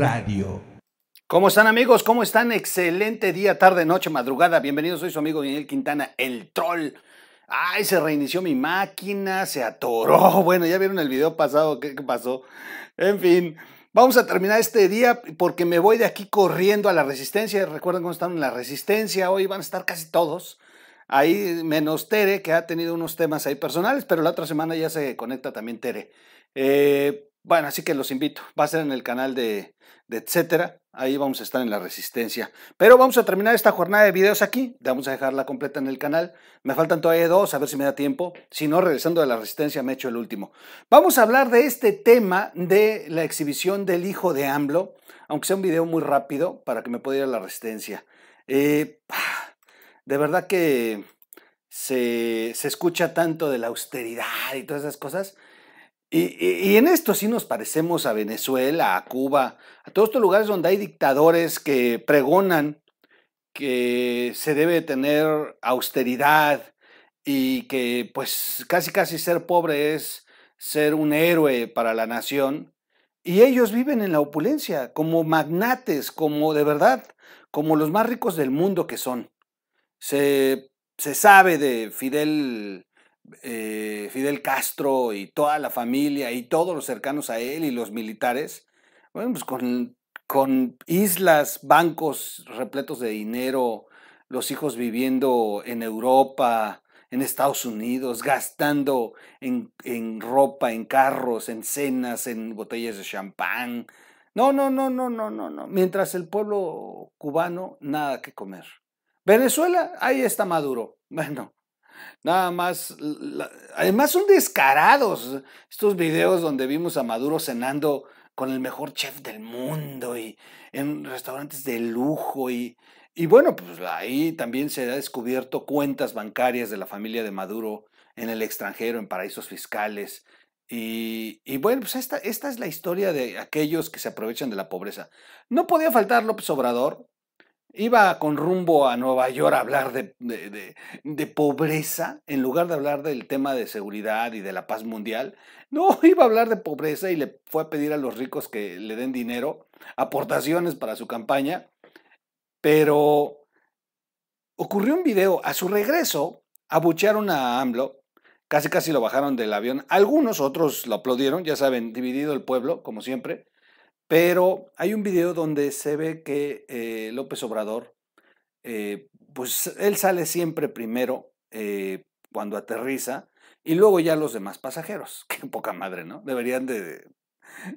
Radio. ¿Cómo están amigos? ¿Cómo están? Excelente día, tarde, noche, madrugada. Bienvenidos, soy su amigo Daniel Quintana, el troll. Ay, se reinició mi máquina, se atoró. Bueno, ya vieron el video pasado, ¿qué pasó? En fin, vamos a terminar este día porque me voy de aquí corriendo a la resistencia. Recuerden cómo están en la resistencia, hoy van a estar casi todos. Ahí menos Tere, que ha tenido unos temas ahí personales, pero la otra semana ya se conecta también Tere. Eh, bueno, así que los invito. Va a ser en el canal de, etcétera. Ahí vamos a estar en la resistencia. Pero vamos a terminar esta jornada de videos aquí. Vamos a dejarla completa en el canal. Me faltan todavía dos, a ver si me da tiempo. Si no, regresando de la resistencia, me echo el último. Vamos a hablar de este tema de la exhibición del hijo de AMLO. Aunque sea un video muy rápido para que me pueda ir a la resistencia. Eh, ah, de verdad que se escucha tanto de la austeridad y todas esas cosas y, en esto sí nos parecemos a Venezuela, a Cuba, a todos estos lugares donde hay dictadores que pregonan que se debe tener austeridad y que pues casi casi ser pobre es ser un héroe para la nación. Y ellos viven en la opulencia, como magnates, como de verdad, como los más ricos del mundo que son. Se, se sabe de Fidel eh, Fidel Castro y toda la familia y todos los cercanos a él y los militares, bueno, pues, con, con islas, bancos repletos de dinero, los hijos viviendo en Europa, en Estados Unidos, gastando en, en, ropa, en carros, en cenas, en botellas de champán. No, no, no, no, no, no, no. Mientras el pueblo cubano, nada que comer. Venezuela, ahí está Maduro. Bueno, Nada más, además son descarados estos videos donde vimos a Maduro cenando con el mejor chef del mundo y en restaurantes de lujo y, y bueno, pues ahí también se ha descubierto cuentas bancarias de la familia de Maduro en el extranjero, en paraísos fiscales. Y, bueno, pues esta, esta es la historia de aquellos que se aprovechan de la pobreza. No podía faltar López Obrador, iba con rumbo a Nueva York a hablar de, pobreza, en lugar de hablar del tema de seguridad y de la paz mundial, no, iba a hablar de pobreza y le fue a pedir a los ricos que le den dinero, aportaciones para su campaña, pero ocurrió un video, a su regreso abuchearon a AMLO, casi casi lo bajaron del avión, algunos otros lo aplaudieron, ya saben, dividido el pueblo, como siempre, pero hay un video donde se ve que eh, López Obrador, eh, pues él sale siempre primero eh, cuando aterriza y luego ya los demás pasajeros. Qué poca madre, ¿no? Deberían de,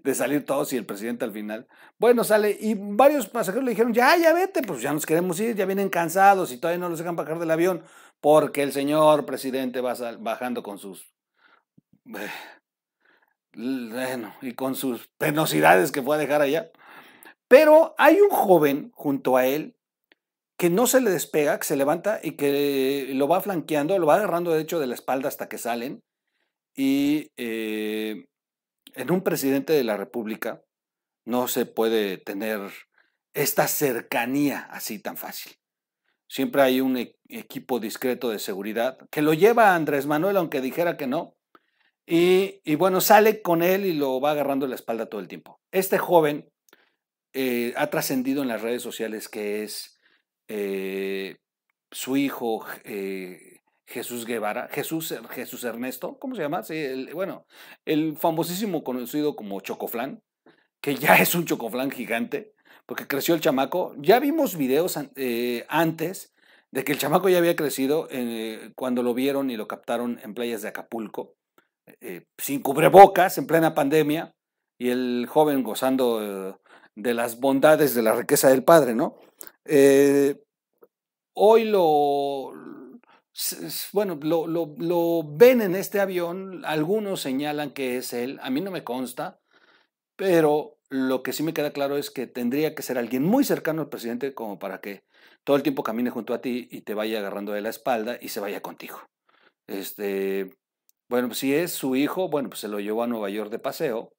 de salir todos y el presidente al final. Bueno, sale y varios pasajeros le dijeron, ya, ya vete, pues ya nos queremos ir, ya vienen cansados y todavía no los dejan bajar del avión porque el señor presidente va bajando con sus bueno, y con sus penosidades que fue a dejar allá. Pero hay un joven junto a él que no se le despega, que se levanta y que lo va flanqueando, lo va agarrando de hecho de la espalda hasta que salen. Y eh, en un presidente de la República no se puede tener esta cercanía así tan fácil. Siempre hay un e-, equipo discreto de seguridad que lo lleva Andrés Manuel, aunque dijera que no, y, bueno, sale con él y lo va agarrando la espalda todo el tiempo. Este joven eh, ha trascendido en las redes sociales que es eh, su hijo eh, Jesús Guevara, Jesús, Jesús Ernesto, ¿cómo se llama? Sí, bueno, el famosísimo conocido como Chocoflán, que ya es un Chocoflán gigante, porque creció el chamaco. Ya vimos videos antes de que el chamaco ya había crecido cuando lo vieron y lo captaron en playas de Acapulco eh, sin cubrebocas en plena pandemia y el joven gozando de las bondades de la riqueza del padre, ¿no? Eh, hoy lo, bueno, lo, lo, ven en este avión, algunos señalan que es él, a mí no me consta, pero lo que sí me queda claro es que tendría que ser alguien muy cercano al presidente como para que todo el tiempo camine junto a ti y te vaya agarrando de la espalda y se vaya contigo. Este, bueno, pues, si es su hijo, bueno, pues se lo llevó a Nueva York de paseo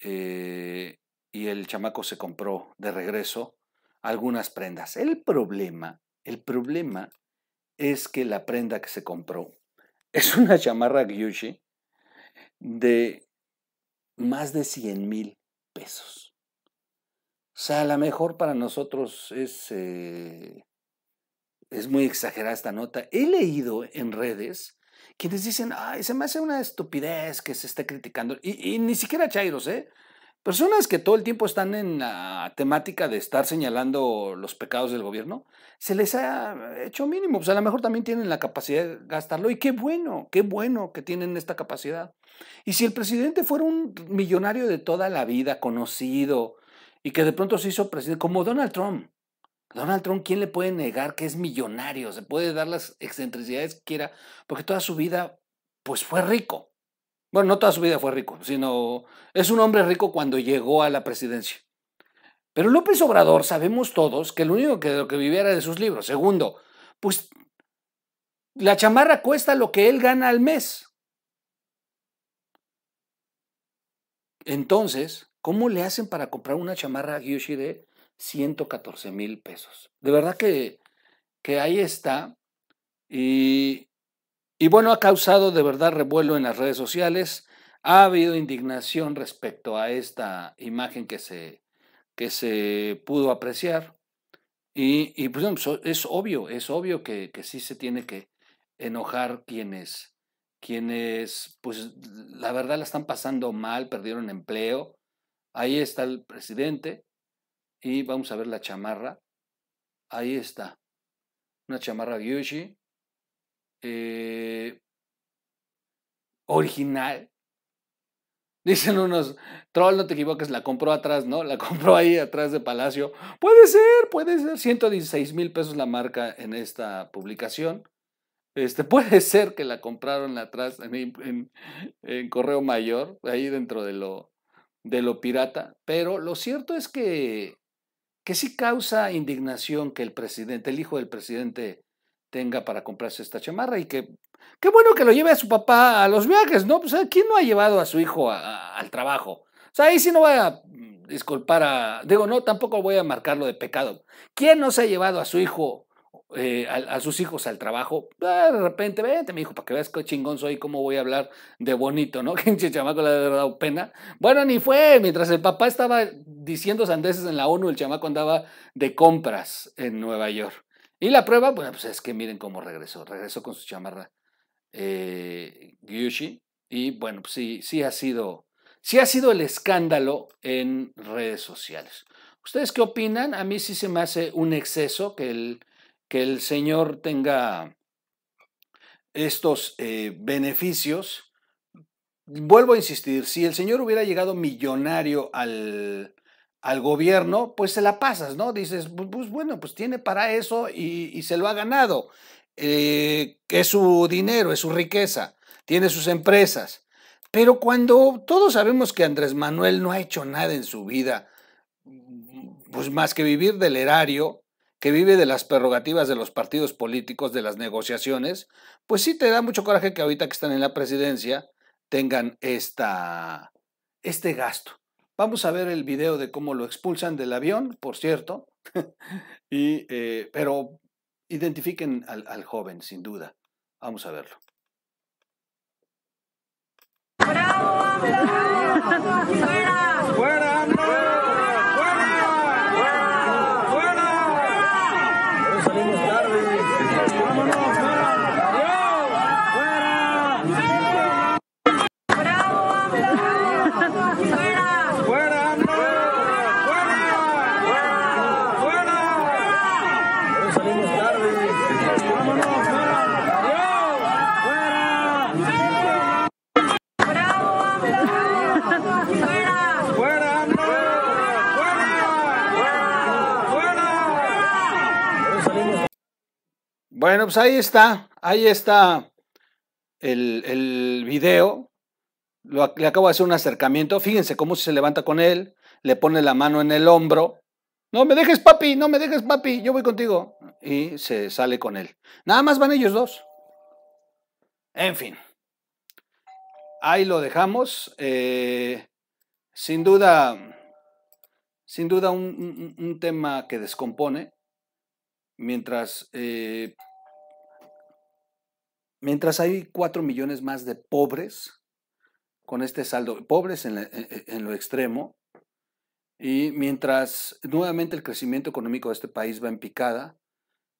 eh, y el chamaco se compró de regreso algunas prendas. El problema, el problema es que la prenda que se compró es una chamarra Gyushi de más de 100 mil pesos. O sea, a lo mejor para nosotros es, eh, es muy exagerada esta nota. He leído en redes quienes dicen, ay, se me hace una estupidez que se esté criticando, y, ni siquiera Chairos, ¿eh? Personas que todo el tiempo están en la temática de estar señalando los pecados del gobierno, se les ha hecho mínimo. sea, pues, a lo mejor también tienen la capacidad de gastarlo y qué bueno, qué bueno que tienen esta capacidad. Y si el presidente fuera un millonario de toda la vida, conocido, y que de pronto se hizo presidente, como Donald Trump, Donald Trump, ¿quién le puede negar que es millonario? Se puede dar las excentricidades que quiera, porque toda su vida, pues fue rico. Bueno, no toda su vida fue rico, sino es un hombre rico cuando llegó a la presidencia. Pero López Obrador, sabemos todos que lo único que, lo que vivía era de sus libros. Segundo, pues la chamarra cuesta lo que él gana al mes. Entonces, ¿cómo le hacen para comprar una chamarra a de 114 mil pesos. De verdad que, que ahí está. Y, bueno, ha causado de verdad revuelo en las redes sociales. Ha habido indignación respecto a esta imagen que se, que se pudo apreciar. Y, pues, es obvio, es obvio que, sí se tiene que enojar quienes, quienes, pues la verdad la están pasando mal, perdieron empleo. Ahí está el presidente, y vamos a ver la chamarra. Ahí está. Una chamarra Gucci. Eh, original. Dicen unos, troll, no te equivoques, la compró atrás, ¿no? La compró ahí atrás de Palacio. Puede ser, puede ser. 116 mil pesos la marca en esta publicación. Este, puede ser que la compraron atrás en, Correo Mayor, ahí dentro de lo, de lo pirata. Pero lo cierto es que que sí causa indignación que el presidente, el hijo del presidente, tenga para comprarse esta chamarra y que qué bueno que lo lleve a su papá a los viajes, ¿no? Pues ¿quién no ha llevado a su hijo al trabajo? O sea, ahí sí no voy a mm, disculpar a, digo, no, tampoco voy a marcarlo de pecado. ¿Quién no se ha llevado a su hijo eh, a, sus hijos al trabajo, ah, de repente, vete, mi hijo, para que veas qué chingón soy, cómo voy a hablar de bonito, ¿no? Que el chamaco le ha dado pena. Bueno, ni fue, mientras el papá estaba diciendo sandeces en la ONU, el chamaco andaba de compras en Nueva York. Y la prueba, bueno, pues es que miren cómo regresó, regresó con su chamarra eh, Gyushi, y bueno, pues sí, sí ha sido, sí ha sido el escándalo en redes sociales. ¿Ustedes qué opinan? A mí sí se me hace un exceso que el que el Señor tenga estos eh, beneficios. Vuelvo a insistir, si el Señor hubiera llegado millonario al, gobierno, pues se la pasas, ¿no? Dices, pues bueno, pues tiene para eso y, se lo ha ganado. Eh, es su dinero, es su riqueza, tiene sus empresas. Pero cuando todos sabemos que Andrés Manuel no ha hecho nada en su vida, mm, pues más que vivir del erario, que vive de las prerrogativas de los partidos políticos, de las negociaciones, pues sí te da mucho coraje que ahorita que están en la presidencia tengan esta, este gasto. Vamos a ver el video de cómo lo expulsan del avión, por cierto, y, eh, pero identifiquen al, joven, sin duda. Vamos a verlo. ¡Bravo, bravo! fuera ¡Fuera, Bueno, pues ahí está, ahí está el, video. le acabo de hacer un acercamiento. Fíjense cómo se levanta con él, le pone la mano en el hombro. No me dejes, papi, no me dejes, papi, yo voy contigo. Y se sale con él. Nada más van ellos dos. En fin. Ahí lo dejamos. Eh, sin duda, sin duda un, tema que descompone mientras eh, Mientras hay 4 millones más de pobres con este saldo, pobres en, e, e, en lo extremo, y mientras nuevamente el crecimiento económico de este país va en picada,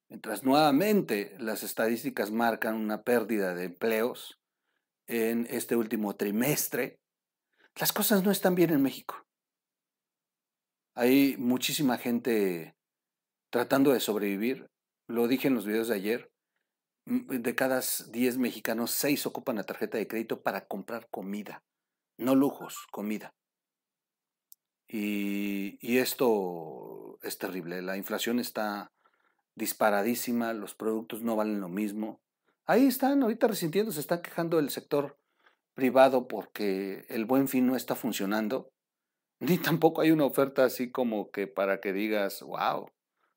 mientras nuevamente las estadísticas marcan una pérdida de empleos en este último trimestre, las cosas no están bien en México. Hay muchísima gente tratando de sobrevivir. Lo dije en los videos de ayer de cada 10 mexicanos, 6 ocupan la tarjeta de crédito para comprar comida. No lujos, comida. Y, esto es terrible. La inflación está disparadísima, los productos no valen lo mismo. Ahí están, ahorita resintiendo, se está quejando el sector privado porque el buen fin no está funcionando, ni tampoco hay una oferta así como que para que digas, wow,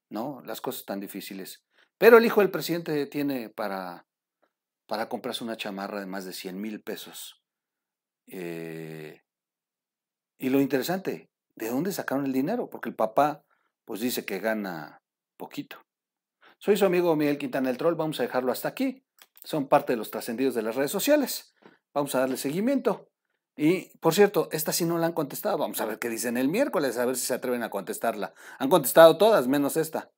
no, las cosas están difíciles. Pero el hijo del presidente tiene para, para comprarse una chamarra de más de 100 mil pesos. Eh, y lo interesante, ¿de dónde sacaron el dinero? Porque el papá pues dice que gana poquito. Soy su amigo Miguel Quintana el Troll, vamos a dejarlo hasta aquí. Son parte de los trascendidos de las redes sociales. Vamos a darle seguimiento. Y, por cierto, esta sí no la han contestado. Vamos a ver qué dicen el miércoles, a ver si se atreven a contestarla. Han contestado todas, menos esta.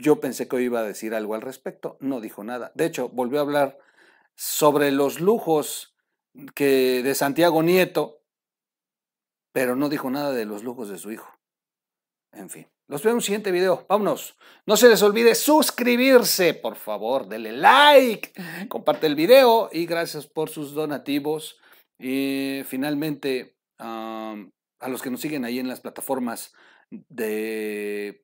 Yo pensé que hoy iba a decir algo al respecto, no dijo nada. De hecho, volvió a hablar sobre los lujos que de Santiago Nieto, pero no dijo nada de los lujos de su hijo. En fin, los veo en un siguiente video. Vámonos. No se les olvide suscribirse, por favor, dele like, comparte el video y gracias por sus donativos. Y finalmente, a los que nos siguen ahí en las plataformas de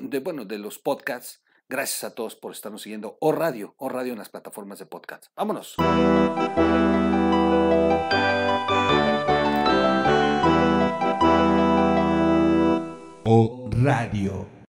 de, bueno, de los podcasts. Gracias a todos por estarnos siguiendo. O radio, o radio en las plataformas de podcast. Vámonos. O radio.